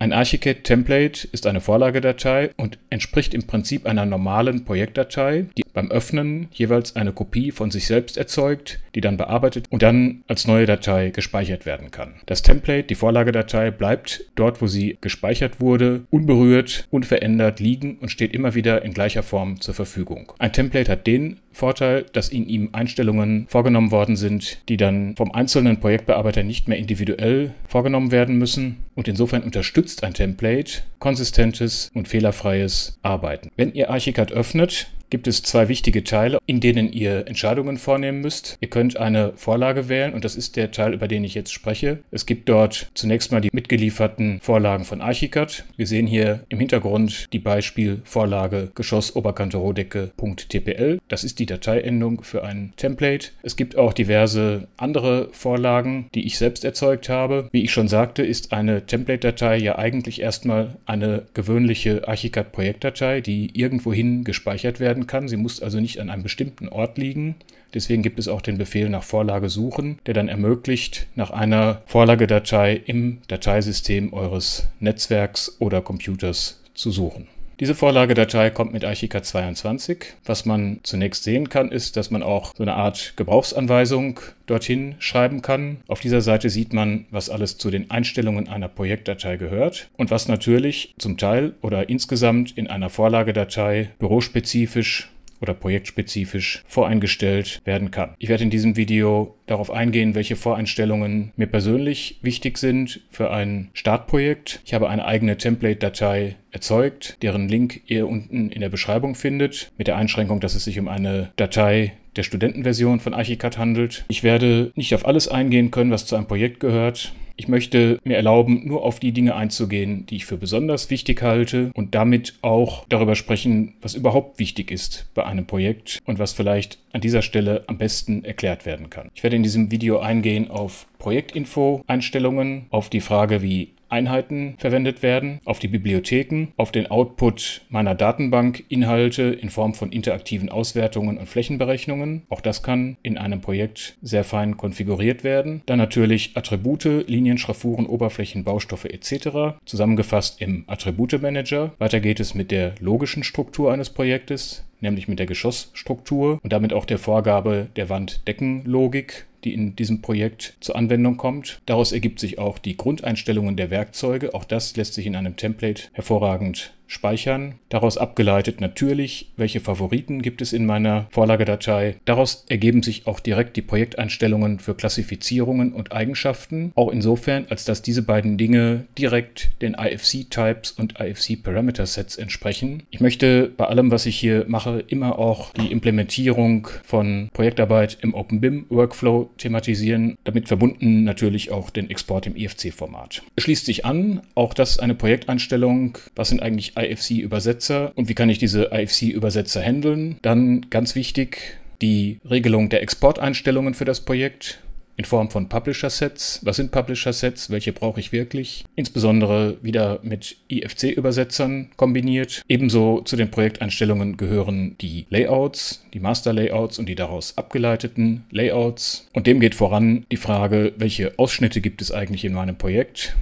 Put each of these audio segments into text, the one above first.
Ein Archicad-Template ist eine Vorlagedatei und entspricht im Prinzip einer normalen Projektdatei, die beim Öffnen jeweils eine Kopie von sich selbst erzeugt, die dann bearbeitet und dann als neue Datei gespeichert werden kann. Das Template, die Vorlagedatei, bleibt dort, wo sie gespeichert wurde, unberührt, unverändert liegen und steht immer wieder in gleicher Form zur Verfügung. Ein Template hat den Vorteil, dass in ihm Einstellungen vorgenommen worden sind, die dann vom einzelnen Projektbearbeiter nicht mehr individuell vorgenommen werden müssen und insofern unterstützt ein Template konsistentes und fehlerfreies Arbeiten. Wenn ihr Archicad öffnet, gibt es zwei wichtige Teile, in denen ihr Entscheidungen vornehmen müsst. Ihr könnt eine Vorlage wählen und das ist der Teil, über den ich jetzt spreche. Es gibt dort zunächst mal die mitgelieferten Vorlagen von Archicad. Wir sehen hier im Hintergrund die Beispielvorlage Geschoss-Oberkante-Rohdecke.tpl. Das ist die Dateiendung für ein Template. Es gibt auch diverse andere Vorlagen, die ich selbst erzeugt habe. Wie ich schon sagte, ist eine Template-Datei ja eigentlich erstmal eine gewöhnliche Archicad-Projektdatei, die irgendwohin gespeichert werden werden kann. Sie muss also nicht an einem bestimmten Ort liegen. Deswegen gibt es auch den Befehl nach Vorlage suchen, der dann ermöglicht, nach einer Vorlagedatei im Dateisystem eures Netzwerks oder Computers zu suchen. Diese Vorlagedatei kommt mit Archicad 22. Was man zunächst sehen kann, ist, dass man auch so eine Art Gebrauchsanweisung dorthin schreiben kann. Auf dieser Seite sieht man, was alles zu den Einstellungen einer Projektdatei gehört und was natürlich zum Teil oder insgesamt in einer Vorlagedatei bürospezifisch oder projektspezifisch voreingestellt werden kann. Ich werde in diesem Video darauf eingehen, welche Voreinstellungen mir persönlich wichtig sind für ein Startprojekt. Ich habe eine eigene Template-Datei erzeugt, deren Link ihr unten in der Beschreibung findet, mit der Einschränkung, dass es sich um eine Datei der Studentenversion von Archicad handelt. Ich werde nicht auf alles eingehen können, was zu einem Projekt gehört. Ich möchte mir erlauben, nur auf die Dinge einzugehen, die ich für besonders wichtig halte und damit auch darüber sprechen, was überhaupt wichtig ist bei einem Projekt und was vielleicht an dieser Stelle am besten erklärt werden kann. Ich werde in diesem Video eingehen auf Projektinfo-Einstellungen, auf die Frage, wie Einheiten verwendet werden, auf die Bibliotheken, auf den Output meiner Datenbank, Inhalte in Form von interaktiven Auswertungen und Flächenberechnungen. Auch das kann in einem Projekt sehr fein konfiguriert werden. Dann natürlich Attribute, Linien, Schraffuren, Oberflächen, Baustoffe etc. zusammengefasst im Attribute Manager. Weiter geht es mit der logischen Struktur eines Projektes nämlich mit der Geschossstruktur und damit auch der Vorgabe der Wanddeckenlogik die in diesem Projekt zur Anwendung kommt. Daraus ergibt sich auch die Grundeinstellungen der Werkzeuge. Auch das lässt sich in einem Template hervorragend Speichern. Daraus abgeleitet natürlich, welche Favoriten gibt es in meiner Vorlagedatei. Daraus ergeben sich auch direkt die Projekteinstellungen für Klassifizierungen und Eigenschaften. Auch insofern, als dass diese beiden Dinge direkt den IFC-Types und IFC-Parameter-Sets entsprechen. Ich möchte bei allem, was ich hier mache, immer auch die Implementierung von Projektarbeit im OpenBIM-Workflow thematisieren. Damit verbunden natürlich auch den Export im IFC-Format. Es schließt sich an, auch das eine Projekteinstellung. Was sind eigentlich IFC-Übersetzer und wie kann ich diese IFC-Übersetzer handeln. Dann ganz wichtig die Regelung der Exporteinstellungen für das Projekt in Form von Publisher-Sets. Was sind Publisher-Sets? Welche brauche ich wirklich? Insbesondere wieder mit IFC-Übersetzern kombiniert. Ebenso zu den Projekteinstellungen gehören die Layouts, die Master-Layouts und die daraus abgeleiteten Layouts. Und dem geht voran die Frage, welche Ausschnitte gibt es eigentlich in meinem Projekt?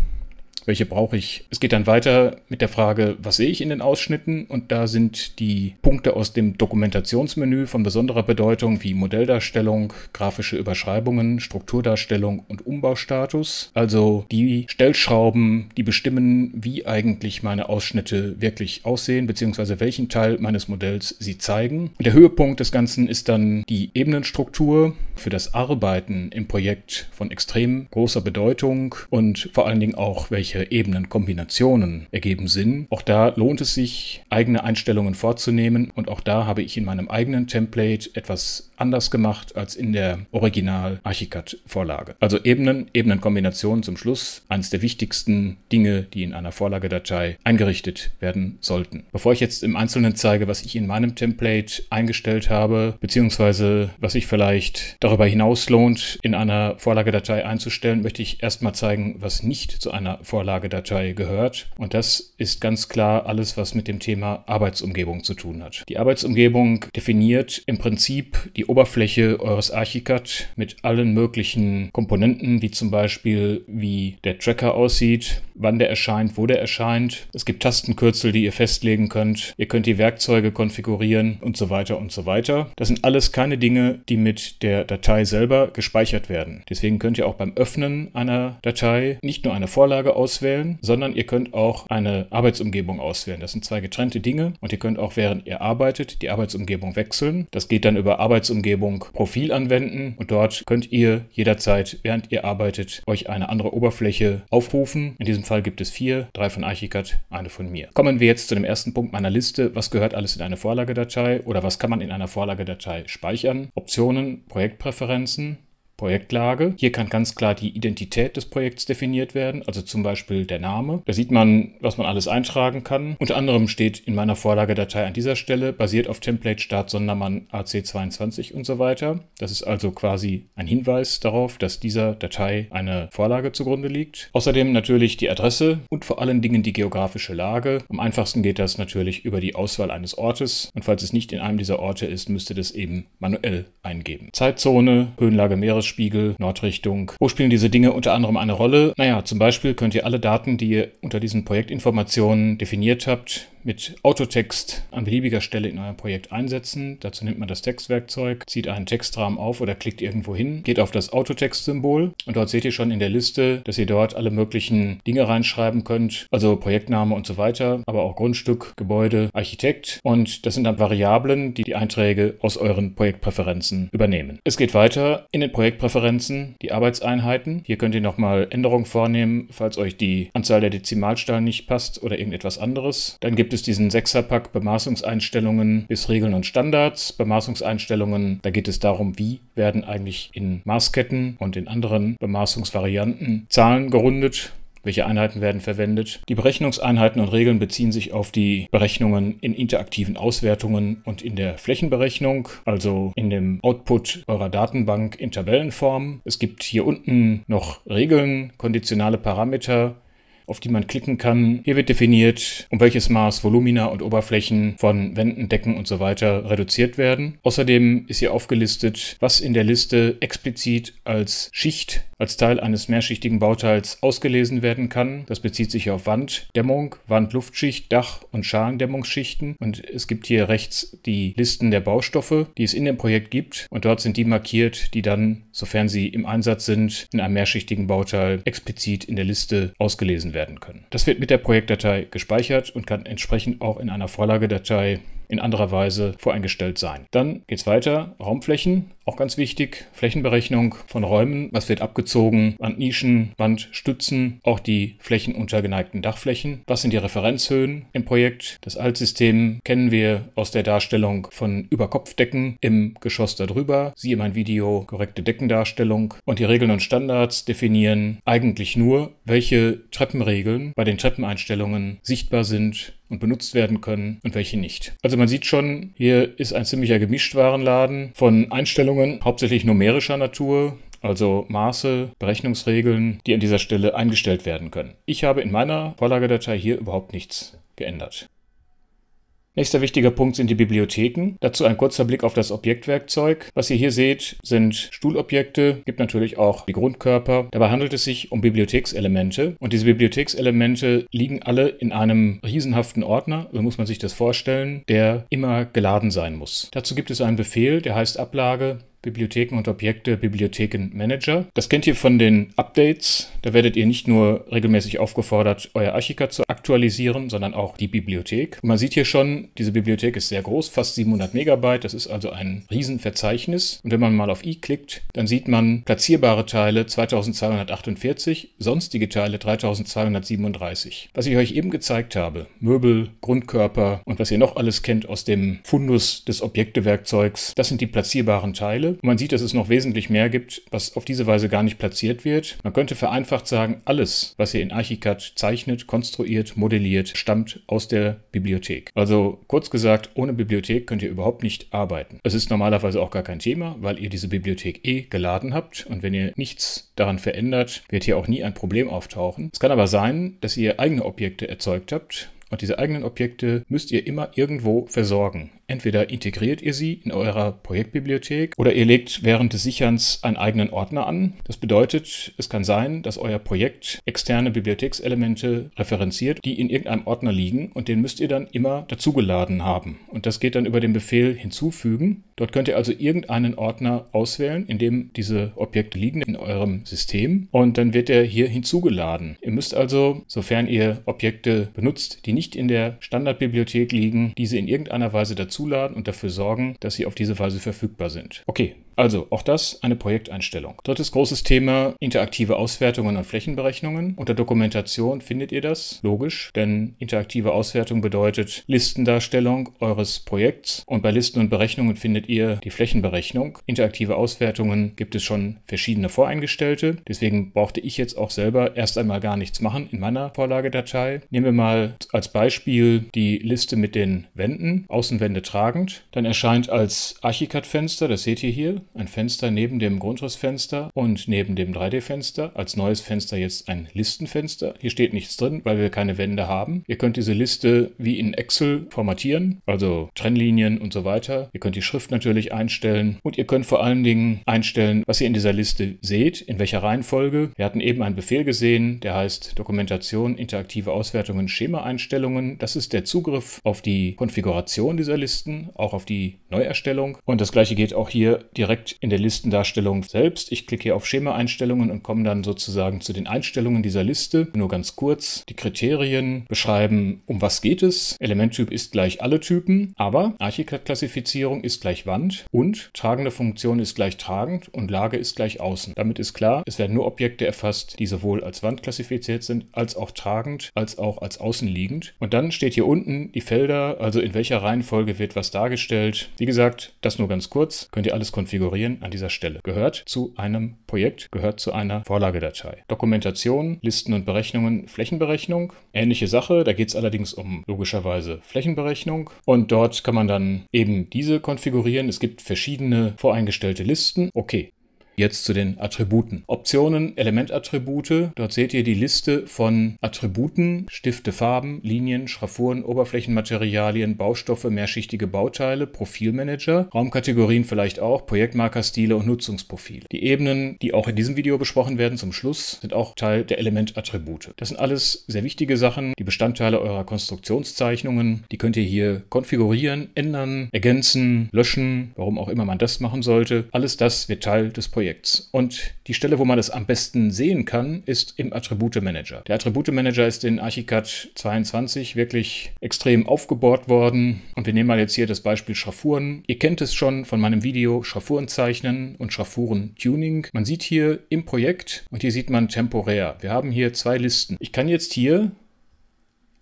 welche brauche ich. Es geht dann weiter mit der Frage, was sehe ich in den Ausschnitten? Und da sind die Punkte aus dem Dokumentationsmenü von besonderer Bedeutung wie Modelldarstellung, grafische Überschreibungen, Strukturdarstellung und Umbaustatus. Also die Stellschrauben, die bestimmen, wie eigentlich meine Ausschnitte wirklich aussehen, beziehungsweise welchen Teil meines Modells sie zeigen. Und der Höhepunkt des Ganzen ist dann die Ebenenstruktur für das Arbeiten im Projekt von extrem großer Bedeutung und vor allen Dingen auch, welche welche Ebenen, ergeben Sinn? Auch da lohnt es sich, eigene Einstellungen vorzunehmen und auch da habe ich in meinem eigenen Template etwas anders gemacht als in der Original Archicad Vorlage. Also Ebenen, Ebenenkombinationen zum Schluss, eines der wichtigsten Dinge, die in einer Vorlagedatei eingerichtet werden sollten. Bevor ich jetzt im Einzelnen zeige, was ich in meinem Template eingestellt habe, beziehungsweise was sich vielleicht darüber hinaus lohnt, in einer Vorlagedatei einzustellen, möchte ich erstmal zeigen, was nicht zu einer Vorlage Vorlagedatei gehört. Und das ist ganz klar alles, was mit dem Thema Arbeitsumgebung zu tun hat. Die Arbeitsumgebung definiert im Prinzip die Oberfläche eures Archicad mit allen möglichen Komponenten, wie zum Beispiel wie der Tracker aussieht, wann der erscheint, wo der erscheint. Es gibt Tastenkürzel, die ihr festlegen könnt. Ihr könnt die Werkzeuge konfigurieren und so weiter und so weiter. Das sind alles keine Dinge, die mit der Datei selber gespeichert werden. Deswegen könnt ihr auch beim Öffnen einer Datei nicht nur eine Vorlage auswählen, sondern ihr könnt auch eine Arbeitsumgebung auswählen. Das sind zwei getrennte Dinge und ihr könnt auch während ihr arbeitet die Arbeitsumgebung wechseln. Das geht dann über Arbeitsumgebung Profil anwenden und dort könnt ihr jederzeit, während ihr arbeitet, euch eine andere Oberfläche aufrufen. In diesem Fall gibt es vier, drei von Archicad, eine von mir. Kommen wir jetzt zu dem ersten Punkt meiner Liste. Was gehört alles in eine Vorlagedatei oder was kann man in einer Vorlagedatei speichern? Optionen, Projektpräferenzen, Projektlage. Hier kann ganz klar die Identität des Projekts definiert werden, also zum Beispiel der Name. Da sieht man, was man alles eintragen kann. Unter anderem steht in meiner Vorlagedatei an dieser Stelle, basiert auf Template Start Sondermann AC22 und so weiter. Das ist also quasi ein Hinweis darauf, dass dieser Datei eine Vorlage zugrunde liegt. Außerdem natürlich die Adresse und vor allen Dingen die geografische Lage. Am einfachsten geht das natürlich über die Auswahl eines Ortes und falls es nicht in einem dieser Orte ist, müsste das eben manuell eingeben. Zeitzone, Höhenlage, Meeres Meeresspiegel, Nordrichtung. Wo spielen diese Dinge unter anderem eine Rolle? Naja, zum Beispiel könnt ihr alle Daten, die ihr unter diesen Projektinformationen definiert habt, mit Autotext an beliebiger Stelle in eurem Projekt einsetzen. Dazu nimmt man das Textwerkzeug, zieht einen Textrahmen auf oder klickt irgendwo hin, geht auf das Autotext-Symbol und dort seht ihr schon in der Liste, dass ihr dort alle möglichen Dinge reinschreiben könnt, also Projektname und so weiter, aber auch Grundstück, Gebäude, Architekt und das sind dann Variablen, die die Einträge aus euren Projektpräferenzen übernehmen. Es geht weiter in den Projekt Projektpräferenzen, die Arbeitseinheiten. Hier könnt ihr nochmal Änderungen vornehmen, falls euch die Anzahl der Dezimalstellen nicht passt oder irgendetwas anderes. Dann gibt es diesen 6 pack Bemaßungseinstellungen bis Regeln und Standards. Bemaßungseinstellungen, da geht es darum, wie werden eigentlich in Maßketten und in anderen Bemaßungsvarianten Zahlen gerundet welche Einheiten werden verwendet. Die Berechnungseinheiten und Regeln beziehen sich auf die Berechnungen in interaktiven Auswertungen und in der Flächenberechnung, also in dem Output eurer Datenbank in Tabellenform. Es gibt hier unten noch Regeln, konditionale Parameter, auf die man klicken kann. Hier wird definiert, um welches Maß Volumina und Oberflächen von Wänden, Decken und so weiter reduziert werden. Außerdem ist hier aufgelistet, was in der Liste explizit als Schicht als Teil eines mehrschichtigen Bauteils ausgelesen werden kann. Das bezieht sich auf Wanddämmung, Wandluftschicht, Dach- und Schalendämmungsschichten. Und es gibt hier rechts die Listen der Baustoffe, die es in dem Projekt gibt. Und dort sind die markiert, die dann, sofern sie im Einsatz sind, in einem mehrschichtigen Bauteil explizit in der Liste ausgelesen werden können. Das wird mit der Projektdatei gespeichert und kann entsprechend auch in einer Vorlagedatei in anderer Weise voreingestellt sein. Dann geht es weiter. Raumflächen, auch ganz wichtig. Flächenberechnung von Räumen. Was wird abgezogen? Wandnischen, Wandstützen, auch die Flächen unter geneigten Dachflächen. Was sind die Referenzhöhen im Projekt? Das Altsystem kennen wir aus der Darstellung von Überkopfdecken im Geschoss darüber. Siehe mein Video, korrekte Deckendarstellung. Und die Regeln und Standards definieren eigentlich nur, welche Treppenregeln bei den Treppeneinstellungen sichtbar sind und benutzt werden können und welche nicht. Also man sieht schon, hier ist ein ziemlicher Gemischtwarenladen von Einstellungen, hauptsächlich numerischer Natur, also Maße, Berechnungsregeln, die an dieser Stelle eingestellt werden können. Ich habe in meiner Vorlagedatei hier überhaupt nichts geändert. Nächster wichtiger Punkt sind die Bibliotheken. Dazu ein kurzer Blick auf das Objektwerkzeug. Was ihr hier seht, sind Stuhlobjekte, gibt natürlich auch die Grundkörper. Dabei handelt es sich um Bibliothekselemente und diese Bibliothekselemente liegen alle in einem riesenhaften Ordner, so muss man sich das vorstellen, der immer geladen sein muss. Dazu gibt es einen Befehl, der heißt Ablage Bibliotheken und Objekte, Bibliothekenmanager. Das kennt ihr von den Updates. Da werdet ihr nicht nur regelmäßig aufgefordert, euer Archicad zu aktualisieren, sondern auch die Bibliothek. Und man sieht hier schon, diese Bibliothek ist sehr groß, fast 700 Megabyte. Das ist also ein Riesenverzeichnis. Und wenn man mal auf i klickt, dann sieht man platzierbare Teile 2248, sonstige Teile 3237. Was ich euch eben gezeigt habe, Möbel, Grundkörper und was ihr noch alles kennt aus dem Fundus des Objektewerkzeugs, das sind die platzierbaren Teile. Teile. Und man sieht, dass es noch wesentlich mehr gibt, was auf diese Weise gar nicht platziert wird. Man könnte vereinfacht sagen, alles, was ihr in Archicad zeichnet, konstruiert, modelliert, stammt aus der Bibliothek. Also kurz gesagt, ohne Bibliothek könnt ihr überhaupt nicht arbeiten. Es ist normalerweise auch gar kein Thema, weil ihr diese Bibliothek eh geladen habt und wenn ihr nichts daran verändert, wird hier auch nie ein Problem auftauchen. Es kann aber sein, dass ihr eigene Objekte erzeugt habt und diese eigenen Objekte müsst ihr immer irgendwo versorgen. Entweder integriert ihr sie in eurer Projektbibliothek oder ihr legt während des Sicherns einen eigenen Ordner an. Das bedeutet, es kann sein, dass euer Projekt externe Bibliothekselemente referenziert, die in irgendeinem Ordner liegen und den müsst ihr dann immer dazugeladen haben. Und das geht dann über den Befehl hinzufügen. Dort könnt ihr also irgendeinen Ordner auswählen, in dem diese Objekte liegen in eurem System und dann wird er hier hinzugeladen. Ihr müsst also, sofern ihr Objekte benutzt, die nicht in der Standardbibliothek liegen, diese in irgendeiner Weise dazu zuladen und dafür sorgen, dass sie auf diese Weise verfügbar sind. Okay, also auch das eine Projekteinstellung. Drittes großes Thema, interaktive Auswertungen und Flächenberechnungen. Unter Dokumentation findet ihr das, logisch, denn interaktive Auswertung bedeutet Listendarstellung eures Projekts und bei Listen und Berechnungen findet ihr die Flächenberechnung. Interaktive Auswertungen gibt es schon verschiedene voreingestellte, deswegen brauchte ich jetzt auch selber erst einmal gar nichts machen in meiner Vorlagedatei. Nehmen wir mal als Beispiel die Liste mit den Wänden, Außenwände tragend. Dann erscheint als Archicad-Fenster, das seht ihr hier, ein Fenster neben dem Grundrissfenster und neben dem 3D-Fenster. Als neues Fenster jetzt ein Listenfenster. Hier steht nichts drin, weil wir keine Wände haben. Ihr könnt diese Liste wie in Excel formatieren, also Trennlinien und so weiter. Ihr könnt die Schrift natürlich einstellen und ihr könnt vor allen Dingen einstellen, was ihr in dieser Liste seht, in welcher Reihenfolge. Wir hatten eben einen Befehl gesehen, der heißt Dokumentation, interaktive Auswertungen, Schema-Einstellungen. Das ist der Zugriff auf die Konfiguration dieser Listen, auch auf die Neuerstellung. Und das gleiche geht auch hier direkt direkt in der Listendarstellung selbst. Ich klicke hier auf Schemaeinstellungen und komme dann sozusagen zu den Einstellungen dieser Liste. Nur ganz kurz, die Kriterien beschreiben, um was geht es. Elementtyp ist gleich alle Typen, aber Archicad-Klassifizierung ist gleich Wand und tragende Funktion ist gleich tragend und Lage ist gleich außen. Damit ist klar, es werden nur Objekte erfasst, die sowohl als Wand klassifiziert sind, als auch tragend, als auch als außen liegend. Und dann steht hier unten die Felder, also in welcher Reihenfolge wird was dargestellt. Wie gesagt, das nur ganz kurz, könnt ihr alles konfigurieren Kategorien an dieser Stelle. Gehört zu einem Projekt, gehört zu einer Vorlagedatei. Dokumentation, Listen und Berechnungen, Flächenberechnung. Ähnliche Sache, da geht es allerdings um logischerweise Flächenberechnung. Und dort kann man dann eben diese konfigurieren. Es gibt verschiedene voreingestellte Listen. Okay, Jetzt zu den Attributen. Optionen, Elementattribute. Dort seht ihr die Liste von Attributen, Stifte, Farben, Linien, Schraffuren, Oberflächenmaterialien, Baustoffe, mehrschichtige Bauteile, Profilmanager, Raumkategorien vielleicht auch, Projektmarkerstile und Nutzungsprofil. Die Ebenen, die auch in diesem Video besprochen werden zum Schluss, sind auch Teil der Elementattribute. Das sind alles sehr wichtige Sachen, die Bestandteile eurer Konstruktionszeichnungen. Die könnt ihr hier konfigurieren, ändern, ergänzen, löschen, warum auch immer man das machen sollte. Alles das wird Teil des Projekts. Projekts. Und die Stelle, wo man das am besten sehen kann, ist im Attribute Manager. Der Attribute Manager ist in Archicad 22 wirklich extrem aufgebohrt worden. Und wir nehmen mal jetzt hier das Beispiel Schraffuren. Ihr kennt es schon von meinem Video Schraffuren zeichnen und Schraffuren Tuning. Man sieht hier im Projekt und hier sieht man temporär. Wir haben hier zwei Listen. Ich kann jetzt hier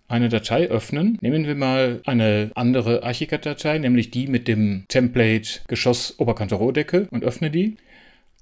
eine Datei öffnen. Nehmen wir mal eine andere Archicad-Datei, nämlich die mit dem Template Geschoss Oberkante Rohdecke und öffne die.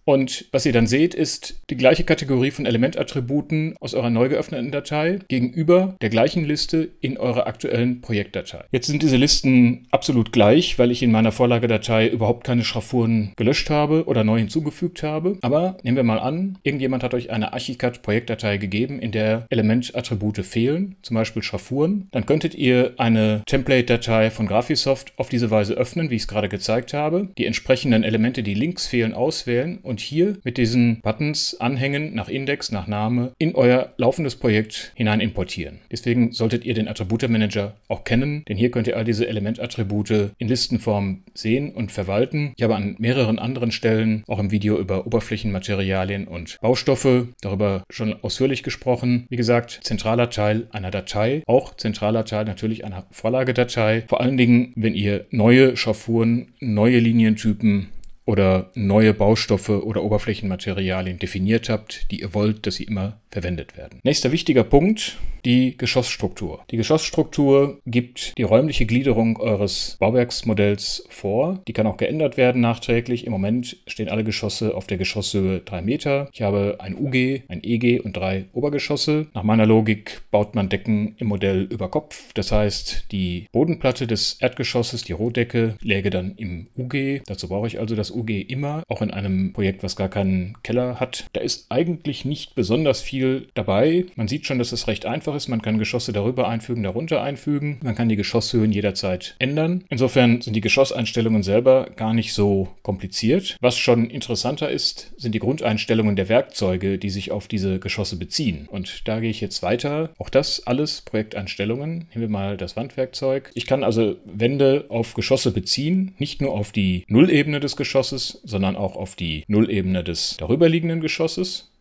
Und was ihr dann seht, ist die gleiche Kategorie von Elementattributen aus eurer neu geöffneten Datei gegenüber der gleichen Liste in eurer aktuellen Projektdatei. Jetzt sind diese Listen absolut gleich, weil ich in meiner Vorlagedatei überhaupt keine Schraffuren gelöscht habe oder neu hinzugefügt habe. Aber nehmen wir mal an, irgendjemand hat euch eine Archicad-Projektdatei gegeben, in der Elementattribute fehlen, zum Beispiel Schraffuren. Dann könntet ihr eine Template-Datei von Graphisoft auf diese Weise öffnen, wie ich es gerade gezeigt habe, die entsprechenden Elemente, die links fehlen, auswählen und und hier mit diesen Buttons anhängen nach Index, nach Name in euer laufendes Projekt hinein importieren. Deswegen solltet ihr den Attribute Manager auch kennen, denn hier könnt ihr all diese Elementattribute in Listenform sehen und verwalten. Ich habe an mehreren anderen Stellen auch im Video über Oberflächenmaterialien und Baustoffe darüber schon ausführlich gesprochen. Wie gesagt, zentraler Teil einer Datei, auch zentraler Teil natürlich einer Vorlagedatei. Vor allen Dingen, wenn ihr neue Schraffuren, neue Linientypen oder neue Baustoffe oder Oberflächenmaterialien definiert habt, die ihr wollt, dass sie immer verwendet werden. Nächster wichtiger Punkt, die Geschossstruktur. Die Geschossstruktur gibt die räumliche Gliederung eures Bauwerksmodells vor. Die kann auch geändert werden nachträglich. Im Moment stehen alle Geschosse auf der Geschosshöhe 3 Meter. Ich habe ein UG, ein EG und drei Obergeschosse. Nach meiner Logik baut man Decken im Modell über Kopf. Das heißt, die Bodenplatte des Erdgeschosses, die Rohdecke, läge dann im UG. Dazu brauche ich also das UG immer, auch in einem Projekt, was gar keinen Keller hat. Da ist eigentlich nicht besonders viel dabei. Man sieht schon, dass es recht einfach ist. Man kann Geschosse darüber einfügen, darunter einfügen. Man kann die Geschosshöhen jederzeit ändern. Insofern sind die Geschosseinstellungen selber gar nicht so kompliziert. Was schon interessanter ist, sind die Grundeinstellungen der Werkzeuge, die sich auf diese Geschosse beziehen. Und da gehe ich jetzt weiter. Auch das alles Projekteinstellungen. Nehmen wir mal das Wandwerkzeug. Ich kann also Wände auf Geschosse beziehen, nicht nur auf die Nullebene des Geschosses, Geschosses, sondern auch auf die Nullebene des darüberliegenden Geschosses.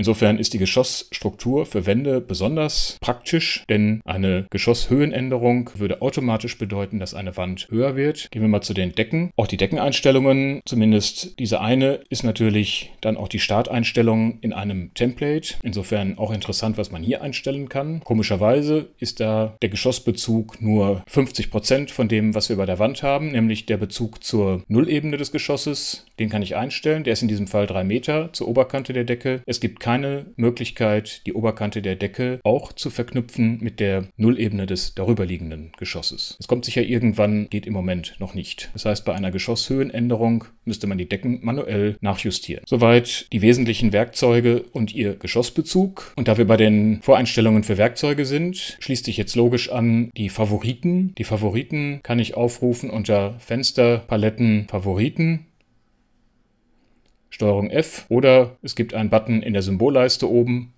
Insofern ist die Geschossstruktur für Wände besonders praktisch, denn eine Geschosshöhenänderung würde automatisch bedeuten, dass eine Wand höher wird. Gehen wir mal zu den Decken. Auch die Deckeneinstellungen, zumindest diese eine, ist natürlich dann auch die Starteinstellung in einem Template. Insofern auch interessant, was man hier einstellen kann. Komischerweise ist da der Geschossbezug nur 50% Prozent von dem, was wir bei der Wand haben, nämlich der Bezug zur Nullebene des Geschosses. Den kann ich einstellen. Der ist in diesem Fall drei Meter zur Oberkante der Decke. Es gibt keine keine Möglichkeit, die Oberkante der Decke auch zu verknüpfen mit der Nullebene des darüberliegenden Geschosses. Es kommt sicher irgendwann, geht im Moment noch nicht. Das heißt, bei einer Geschosshöhenänderung müsste man die Decken manuell nachjustieren. Soweit die wesentlichen Werkzeuge und ihr Geschossbezug. Und da wir bei den Voreinstellungen für Werkzeuge sind, schließt sich jetzt logisch an die Favoriten. Die Favoriten kann ich aufrufen unter Fenster, Paletten, Favoriten. Steuerung F oder es gibt einen Button in der Symbolleiste oben.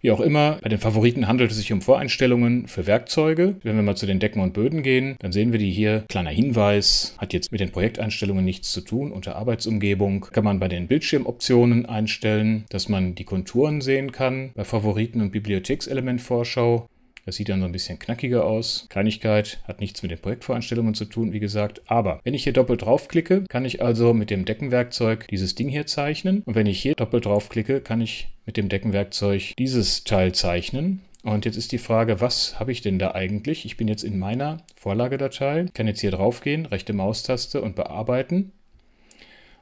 Wie auch immer, bei den Favoriten handelt es sich um Voreinstellungen für Werkzeuge. Wenn wir mal zu den Decken und Böden gehen, dann sehen wir die hier. Kleiner Hinweis, hat jetzt mit den Projekteinstellungen nichts zu tun. Unter Arbeitsumgebung kann man bei den Bildschirmoptionen einstellen, dass man die Konturen sehen kann. Bei Favoriten und Bibliothekselementvorschau das sieht dann so ein bisschen knackiger aus. Kleinigkeit hat nichts mit den Projektvoranstellungen zu tun, wie gesagt. Aber wenn ich hier doppelt draufklicke, kann ich also mit dem Deckenwerkzeug dieses Ding hier zeichnen. Und wenn ich hier doppelt draufklicke, kann ich mit dem Deckenwerkzeug dieses Teil zeichnen. Und jetzt ist die Frage, was habe ich denn da eigentlich? Ich bin jetzt in meiner Vorlagedatei, kann jetzt hier drauf gehen, rechte Maustaste und bearbeiten.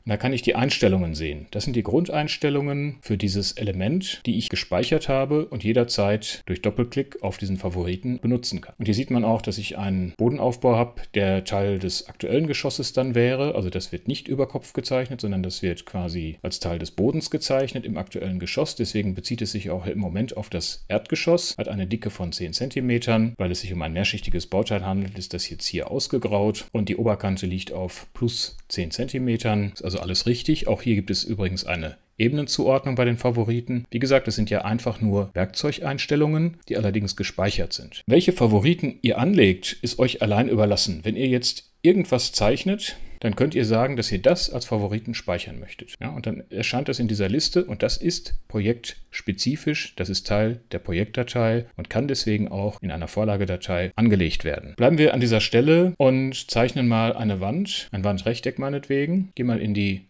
Und da kann ich die Einstellungen sehen. Das sind die Grundeinstellungen für dieses Element, die ich gespeichert habe und jederzeit durch Doppelklick auf diesen Favoriten benutzen kann. Und hier sieht man auch, dass ich einen Bodenaufbau habe, der Teil des aktuellen Geschosses dann wäre. Also das wird nicht über Kopf gezeichnet, sondern das wird quasi als Teil des Bodens gezeichnet im aktuellen Geschoss. Deswegen bezieht es sich auch im Moment auf das Erdgeschoss, hat eine Dicke von 10 cm, weil es sich um ein mehrschichtiges Bauteil handelt, ist das jetzt hier ausgegraut und die Oberkante liegt auf plus 10 cm. Also alles richtig. Auch hier gibt es übrigens eine Ebenenzuordnung bei den Favoriten. Wie gesagt, es sind ja einfach nur Werkzeugeinstellungen, die allerdings gespeichert sind. Welche Favoriten ihr anlegt, ist euch allein überlassen. Wenn ihr jetzt irgendwas zeichnet, dann könnt ihr sagen, dass ihr das als Favoriten speichern möchtet. Ja, und dann erscheint das in dieser Liste und das ist projektspezifisch, das ist Teil der Projektdatei und kann deswegen auch in einer Vorlagedatei angelegt werden. Bleiben wir an dieser Stelle und zeichnen mal eine Wand, ein Wandrechteck meinetwegen. Geh mal in die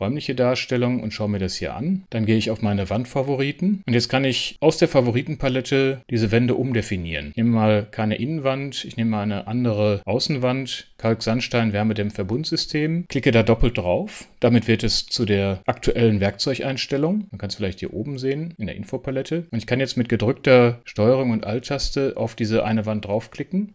räumliche Darstellung und schaue mir das hier an. Dann gehe ich auf meine Wandfavoriten und jetzt kann ich aus der Favoritenpalette diese Wände umdefinieren. Ich nehme mal keine Innenwand, ich nehme mal eine andere Außenwand, kalk sandstein Wärmedämpfer, verbundsystem klicke da doppelt drauf. Damit wird es zu der aktuellen Werkzeugeinstellung. Man kann es vielleicht hier oben sehen in der Infopalette. Und ich kann jetzt mit gedrückter Steuerung und Alt-Taste auf diese eine Wand draufklicken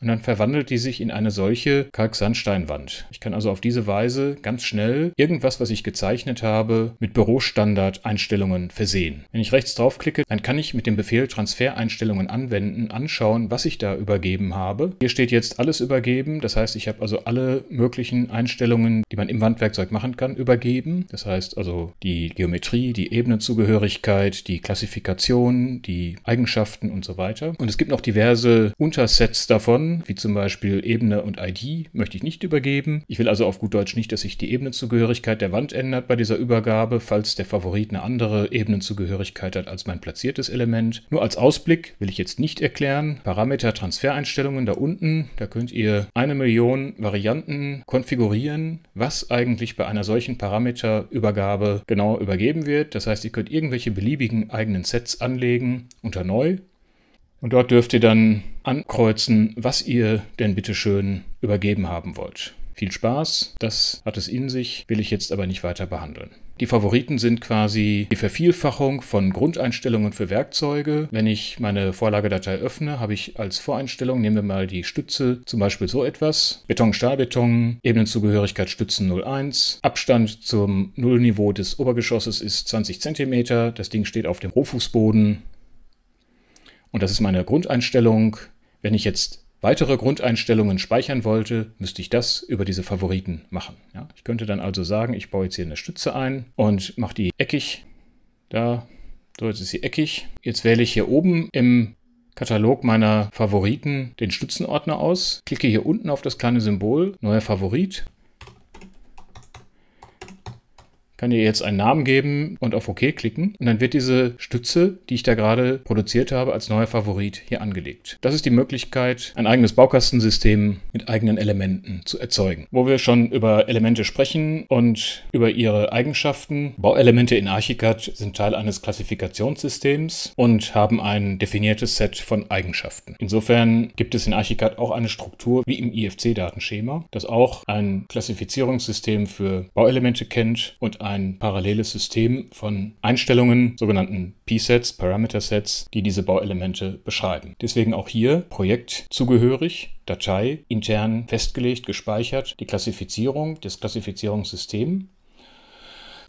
und dann verwandelt die sich in eine solche Kalksandsteinwand. Ich kann also auf diese Weise ganz schnell irgendwas, was ich gezeichnet habe, mit Bürostandard-Einstellungen versehen. Wenn ich rechts draufklicke, dann kann ich mit dem Befehl Transfereinstellungen anwenden, anschauen, was ich da übergeben habe. Hier steht jetzt alles übergeben. Das heißt, ich habe also alle möglichen Einstellungen, die man im Wandwerkzeug machen kann, übergeben. Das heißt also die Geometrie, die Ebenenzugehörigkeit, die Klassifikation, die Eigenschaften und so weiter. Und es gibt noch diverse Untersets davon Daten, wie zum Beispiel Ebene und ID, möchte ich nicht übergeben. Ich will also auf gut Deutsch nicht, dass sich die Ebenenzugehörigkeit der Wand ändert bei dieser Übergabe, falls der Favorit eine andere Ebenenzugehörigkeit hat als mein platziertes Element. Nur als Ausblick will ich jetzt nicht erklären. Parameter Transfereinstellungen da unten, da könnt ihr eine Million Varianten konfigurieren, was eigentlich bei einer solchen Parameterübergabe genau übergeben wird. Das heißt, ihr könnt irgendwelche beliebigen eigenen Sets anlegen unter Neu und dort dürft ihr dann ankreuzen, was ihr denn bitte schön übergeben haben wollt. Viel Spaß, das hat es in sich, will ich jetzt aber nicht weiter behandeln. Die Favoriten sind quasi die Vervielfachung von Grundeinstellungen für Werkzeuge. Wenn ich meine Vorlagedatei öffne, habe ich als Voreinstellung, nehmen wir mal die Stütze, zum Beispiel so etwas. Beton, Stahlbeton, Ebenenzugehörigkeit Stützen 01. Abstand zum Nullniveau des Obergeschosses ist 20 cm. Das Ding steht auf dem Rohfußboden. Und das ist meine Grundeinstellung. Wenn ich jetzt weitere Grundeinstellungen speichern wollte, müsste ich das über diese Favoriten machen. Ja, ich könnte dann also sagen, ich baue jetzt hier eine Stütze ein und mache die eckig. Da, so jetzt ist sie eckig. Jetzt wähle ich hier oben im Katalog meiner Favoriten den Stützenordner aus, klicke hier unten auf das kleine Symbol, neuer Favorit kann ihr jetzt einen Namen geben und auf OK klicken. Und dann wird diese Stütze, die ich da gerade produziert habe, als neuer Favorit hier angelegt. Das ist die Möglichkeit, ein eigenes Baukastensystem mit eigenen Elementen zu erzeugen. Wo wir schon über Elemente sprechen und über ihre Eigenschaften. Bauelemente in Archicad sind Teil eines Klassifikationssystems und haben ein definiertes Set von Eigenschaften. Insofern gibt es in Archicad auch eine Struktur wie im IFC-Datenschema, das auch ein Klassifizierungssystem für Bauelemente kennt und ein paralleles System von Einstellungen, sogenannten P-Sets, Parameter Sets, die diese Bauelemente beschreiben. Deswegen auch hier Projekt zugehörig, Datei intern festgelegt, gespeichert, die Klassifizierung, das Klassifizierungssystem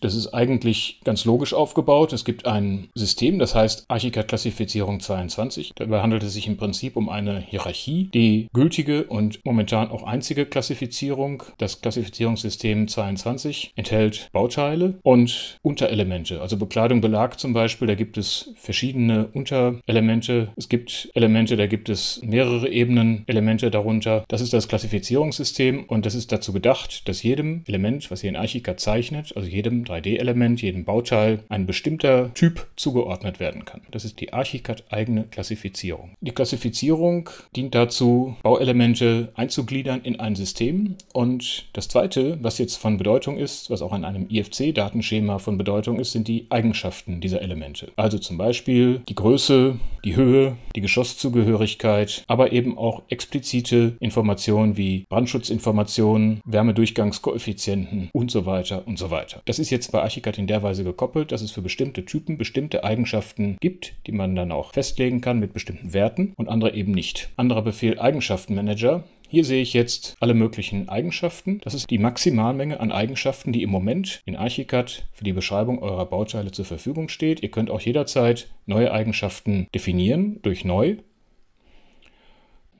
das ist eigentlich ganz logisch aufgebaut. Es gibt ein System, das heißt Archicad-Klassifizierung 22. Dabei handelt es sich im Prinzip um eine Hierarchie, die gültige und momentan auch einzige Klassifizierung, das Klassifizierungssystem 22, enthält Bauteile und Unterelemente, also Bekleidung, Belag zum Beispiel. Da gibt es verschiedene Unterelemente. Es gibt Elemente, da gibt es mehrere Ebenen Elemente darunter. Das ist das Klassifizierungssystem und das ist dazu gedacht, dass jedem Element, was ihr in Archicad zeichnet, also jedem 3D-Element, jedem Bauteil ein bestimmter Typ zugeordnet werden kann. Das ist die Archicad eigene Klassifizierung. Die Klassifizierung dient dazu, Bauelemente einzugliedern in ein System. Und das Zweite, was jetzt von Bedeutung ist, was auch an einem IFC-Datenschema von Bedeutung ist, sind die Eigenschaften dieser Elemente. Also zum Beispiel die Größe, die Höhe, die Geschosszugehörigkeit, aber eben auch explizite Informationen wie Brandschutzinformationen, Wärmedurchgangskoeffizienten und so weiter und so weiter. Das ist jetzt jetzt bei Archicad in der Weise gekoppelt, dass es für bestimmte Typen bestimmte Eigenschaften gibt, die man dann auch festlegen kann mit bestimmten Werten und andere eben nicht. Anderer Befehl Eigenschaftenmanager. Hier sehe ich jetzt alle möglichen Eigenschaften. Das ist die Maximalmenge an Eigenschaften, die im Moment in Archicad für die Beschreibung eurer Bauteile zur Verfügung steht. Ihr könnt auch jederzeit neue Eigenschaften definieren durch neu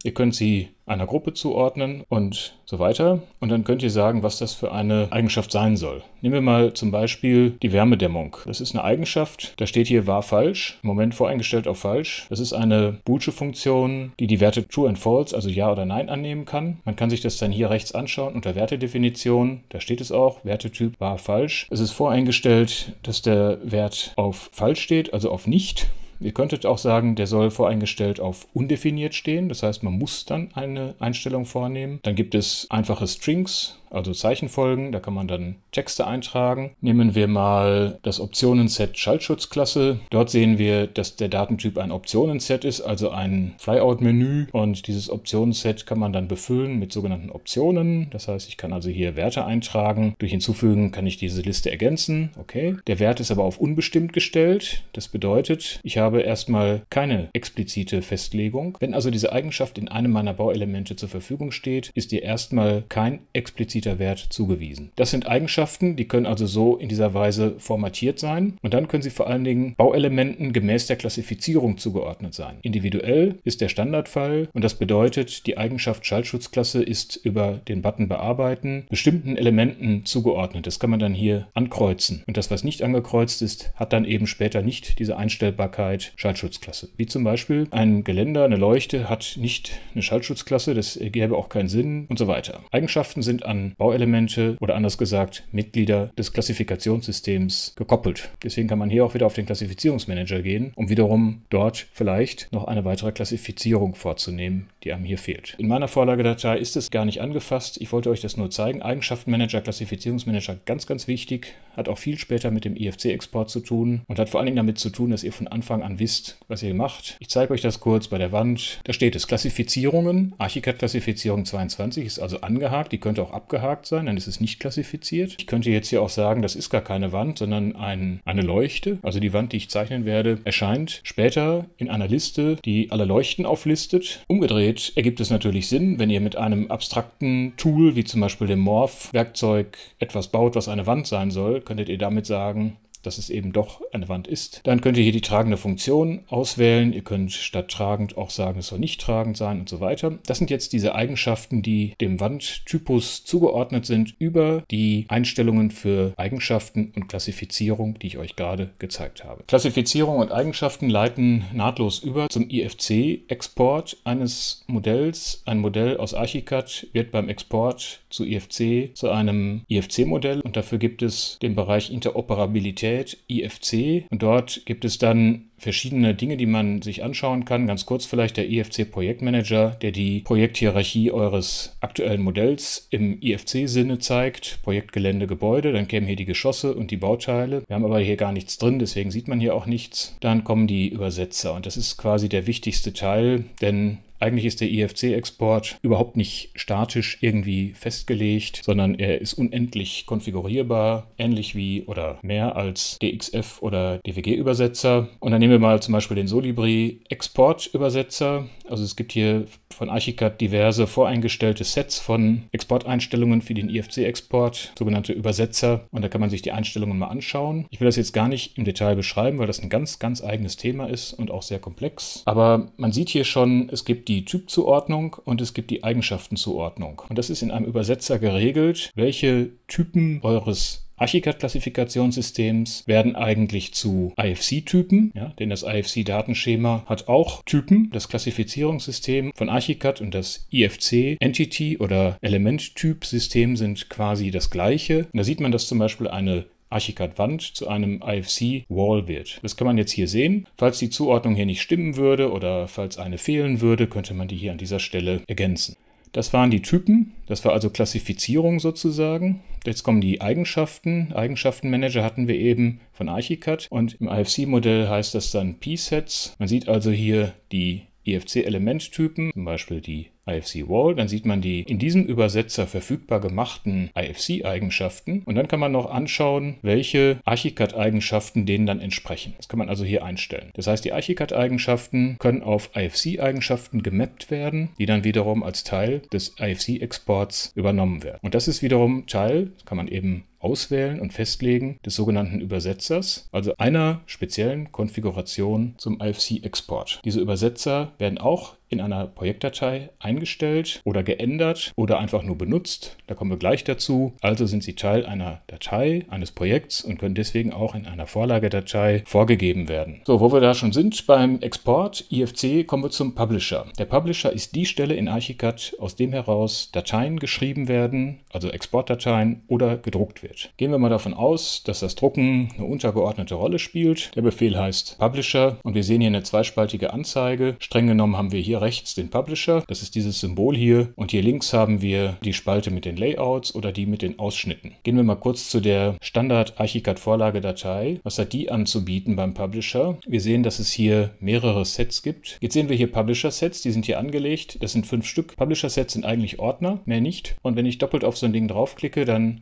Ihr könnt sie einer Gruppe zuordnen und so weiter. Und dann könnt ihr sagen, was das für eine Eigenschaft sein soll. Nehmen wir mal zum Beispiel die Wärmedämmung. Das ist eine Eigenschaft, da steht hier war falsch, im Moment voreingestellt auf falsch. Das ist eine boolsche Funktion, die die Werte true and false, also ja oder nein annehmen kann. Man kann sich das dann hier rechts anschauen unter Wertedefinition. Da steht es auch, Wertetyp war falsch. Es ist voreingestellt, dass der Wert auf falsch steht, also auf nicht. Ihr könntet auch sagen, der soll voreingestellt auf undefiniert stehen. Das heißt, man muss dann eine Einstellung vornehmen. Dann gibt es einfache Strings, also Zeichenfolgen. Da kann man dann Texte eintragen. Nehmen wir mal das Optionenset Schaltschutzklasse. Dort sehen wir, dass der Datentyp ein Optionenset ist, also ein Flyout-Menü. Und dieses Optionenset kann man dann befüllen mit sogenannten Optionen. Das heißt, ich kann also hier Werte eintragen. Durch Hinzufügen kann ich diese Liste ergänzen. Okay. Der Wert ist aber auf unbestimmt gestellt. Das bedeutet, ich habe Ausgabe erstmal keine explizite Festlegung. Wenn also diese Eigenschaft in einem meiner Bauelemente zur Verfügung steht, ist ihr erstmal kein expliziter Wert zugewiesen. Das sind Eigenschaften, die können also so in dieser Weise formatiert sein und dann können sie vor allen Dingen Bauelementen gemäß der Klassifizierung zugeordnet sein. Individuell ist der Standardfall und das bedeutet, die Eigenschaft Schaltschutzklasse ist über den Button Bearbeiten bestimmten Elementen zugeordnet. Das kann man dann hier ankreuzen und das, was nicht angekreuzt ist, hat dann eben später nicht diese Einstellbarkeit Sicherheit Schallschutzklasse. Wie zum Beispiel ein Geländer, eine Leuchte hat nicht eine Schaltschutzklasse, das gäbe auch keinen Sinn und so weiter. Eigenschaften sind an Bauelemente oder anders gesagt Mitglieder des Klassifikationssystems gekoppelt. Deswegen kann man hier auch wieder auf den Klassifizierungsmanager gehen, um wiederum dort vielleicht noch eine weitere Klassifizierung vorzunehmen, die einem hier fehlt. In meiner Vorlagedatei ist es gar nicht angefasst. Ich wollte euch das nur zeigen. Eigenschaftenmanager, Klassifizierungsmanager, ganz, ganz wichtig hat auch viel später mit dem IFC-Export zu tun und hat vor allen Dingen damit zu tun, dass ihr von Anfang an wisst, was ihr macht. Ich zeige euch das kurz bei der Wand. Da steht es Klassifizierungen. Archicad-Klassifizierung 22 ist also angehakt. Die könnte auch abgehakt sein, dann ist es nicht klassifiziert. Ich könnte jetzt hier auch sagen, das ist gar keine Wand, sondern ein, eine Leuchte. Also die Wand, die ich zeichnen werde, erscheint später in einer Liste, die alle Leuchten auflistet. Umgedreht ergibt es natürlich Sinn, wenn ihr mit einem abstrakten Tool wie zum Beispiel dem Morph-Werkzeug etwas baut, was eine Wand sein soll, könntet ihr damit sagen, dass es eben doch eine Wand ist. Dann könnt ihr hier die tragende Funktion auswählen. Ihr könnt statt tragend auch sagen, es soll nicht tragend sein und so weiter. Das sind jetzt diese Eigenschaften, die dem Wandtypus zugeordnet sind über die Einstellungen für Eigenschaften und Klassifizierung, die ich euch gerade gezeigt habe. Klassifizierung und Eigenschaften leiten nahtlos über zum IFC-Export eines Modells. Ein Modell aus Archicad wird beim Export zu IFC zu einem IFC-Modell und dafür gibt es den Bereich Interoperabilität Homepage IFC und dort gibt es dann verschiedene Dinge, die man sich anschauen kann. Ganz kurz vielleicht der IFC Projektmanager, der die Projekthierarchie eures aktuellen Modells im IFC-Sinne zeigt. Projektgelände, Gebäude. Dann kämen hier die Geschosse und die Bauteile. Wir haben aber hier gar nichts drin, deswegen sieht man hier auch nichts. Dann kommen die Übersetzer und das ist quasi der wichtigste Teil, denn eigentlich ist der IFC-Export e überhaupt nicht statisch irgendwie festgelegt, sondern er ist unendlich konfigurierbar, ähnlich wie oder mehr als DXF oder DWG-Übersetzer. Und dann nehmen wir mal zum Beispiel den Solibri Export-Übersetzer. Also es gibt hier von Archicad diverse voreingestellte Sets von Exporteinstellungen für den IFC-Export, sogenannte Übersetzer. Und da kann man sich die Einstellungen mal anschauen. Ich will das jetzt gar nicht im Detail beschreiben, weil das ein ganz, ganz eigenes Thema ist und auch sehr komplex. Aber man sieht hier schon, es gibt die Typzuordnung und es gibt die Eigenschaftenzuordnung. Und das ist in einem Übersetzer geregelt, welche Typen eures ASCII-Klassifikationssystems werden eigentlich zu IFC-Typen, ja, denn das IFC-Datenschema hat auch Typen. Das Klassifizierungssystem von ascii und das IFC Entity oder Element-Typ-System sind quasi das gleiche. Und da sieht man, dass zum Beispiel eine Archicad-Wand zu einem IFC-Wall wird. Das kann man jetzt hier sehen. Falls die Zuordnung hier nicht stimmen würde oder falls eine fehlen würde, könnte man die hier an dieser Stelle ergänzen. Das waren die Typen, das war also Klassifizierung sozusagen. Jetzt kommen die Eigenschaften. Eigenschaftenmanager hatten wir eben von Archicad und im IFC-Modell heißt das dann P-Sets. Man sieht also hier die efc elementtypen zum Beispiel die IFC Wall, Dann sieht man die in diesem Übersetzer verfügbar gemachten IFC-Eigenschaften und dann kann man noch anschauen, welche Archicad-Eigenschaften denen dann entsprechen. Das kann man also hier einstellen. Das heißt, die Archicad-Eigenschaften können auf IFC-Eigenschaften gemappt werden, die dann wiederum als Teil des IFC-Exports übernommen werden. Und das ist wiederum Teil, das kann man eben Auswählen und Festlegen des sogenannten Übersetzers, also einer speziellen Konfiguration zum IFC-Export. Diese Übersetzer werden auch in einer Projektdatei eingestellt oder geändert oder einfach nur benutzt. Da kommen wir gleich dazu. Also sind sie Teil einer Datei, eines Projekts und können deswegen auch in einer Vorlagedatei vorgegeben werden. So, wo wir da schon sind, beim Export IFC kommen wir zum Publisher. Der Publisher ist die Stelle in Archicad, aus dem heraus Dateien geschrieben werden, also Exportdateien oder gedruckt wird. Gehen wir mal davon aus, dass das Drucken eine untergeordnete Rolle spielt. Der Befehl heißt Publisher und wir sehen hier eine zweispaltige Anzeige. Streng genommen haben wir hier hier rechts den Publisher, das ist dieses Symbol hier, und hier links haben wir die Spalte mit den Layouts oder die mit den Ausschnitten. Gehen wir mal kurz zu der Standard-Archicad-Vorlage-Datei. Was hat die anzubieten beim Publisher? Wir sehen, dass es hier mehrere Sets gibt. Jetzt sehen wir hier Publisher-Sets, die sind hier angelegt. Das sind fünf Stück. Publisher-Sets sind eigentlich Ordner, mehr nicht. Und wenn ich doppelt auf so ein Ding draufklicke, dann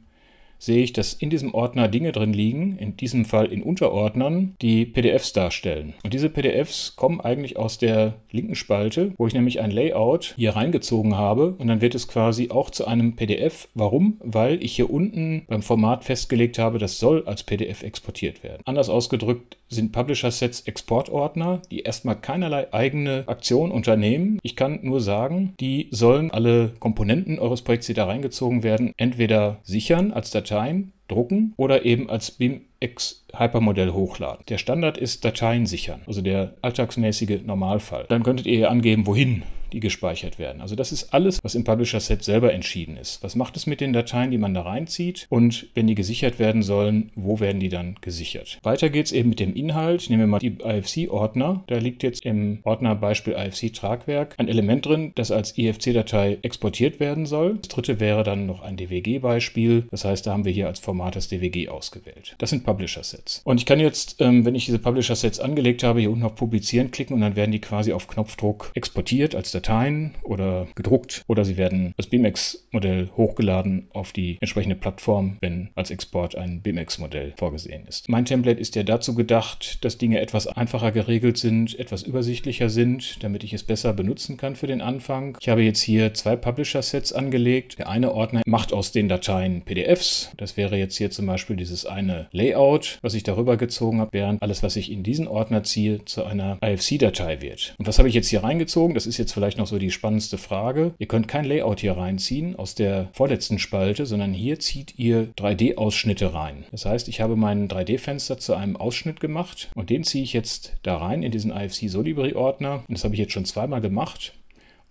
sehe ich, dass in diesem Ordner Dinge drin liegen, in diesem Fall in Unterordnern, die PDFs darstellen. Und diese PDFs kommen eigentlich aus der linken Spalte, wo ich nämlich ein Layout hier reingezogen habe und dann wird es quasi auch zu einem PDF. Warum? Weil ich hier unten beim Format festgelegt habe, das soll als PDF exportiert werden. Anders ausgedrückt, sind Publisher-Sets Exportordner, die erstmal keinerlei eigene Aktion unternehmen. Ich kann nur sagen, die sollen alle Komponenten eures Projekts, die da reingezogen werden, entweder sichern als Dateien, drucken oder eben als BIMX Hypermodell hochladen. Der Standard ist Dateien sichern, also der alltagsmäßige Normalfall. Dann könntet ihr angeben, wohin die gespeichert werden. Also das ist alles, was im Publisher Set selber entschieden ist. Was macht es mit den Dateien, die man da reinzieht? Und wenn die gesichert werden sollen, wo werden die dann gesichert? Weiter geht's eben mit dem Inhalt. Nehmen wir mal die IFC-Ordner. Da liegt jetzt im Ordner Beispiel IFC-Tragwerk ein Element drin, das als IFC-Datei e exportiert werden soll. Das dritte wäre dann noch ein DWG-Beispiel. Das heißt, da haben wir hier als Format das DWG ausgewählt. Das sind Publisher-Sets. Und ich kann jetzt, ähm, wenn ich diese Publisher-Sets angelegt habe, hier unten auf Publizieren klicken und dann werden die quasi auf Knopfdruck exportiert als Datei Dateien oder gedruckt oder sie werden als BMX-Modell hochgeladen auf die entsprechende Plattform, wenn als Export ein BMX-Modell vorgesehen ist. Mein Template ist ja dazu gedacht, dass Dinge etwas einfacher geregelt sind, etwas übersichtlicher sind, damit ich es besser benutzen kann für den Anfang. Ich habe jetzt hier zwei Publisher-Sets angelegt. Der eine Ordner macht aus den Dateien PDFs. Das wäre jetzt hier zum Beispiel dieses eine Layout, was ich darüber gezogen habe, während alles, was ich in diesen Ordner ziehe, zu einer IFC-Datei wird. Und was habe ich jetzt hier reingezogen? Das ist jetzt vielleicht vielleicht noch so die spannendste Frage. Ihr könnt kein Layout hier reinziehen aus der vorletzten Spalte, sondern hier zieht ihr 3D-Ausschnitte rein. Das heißt, ich habe mein 3D-Fenster zu einem Ausschnitt gemacht und den ziehe ich jetzt da rein in diesen IFC Solibri-Ordner. das habe ich jetzt schon zweimal gemacht.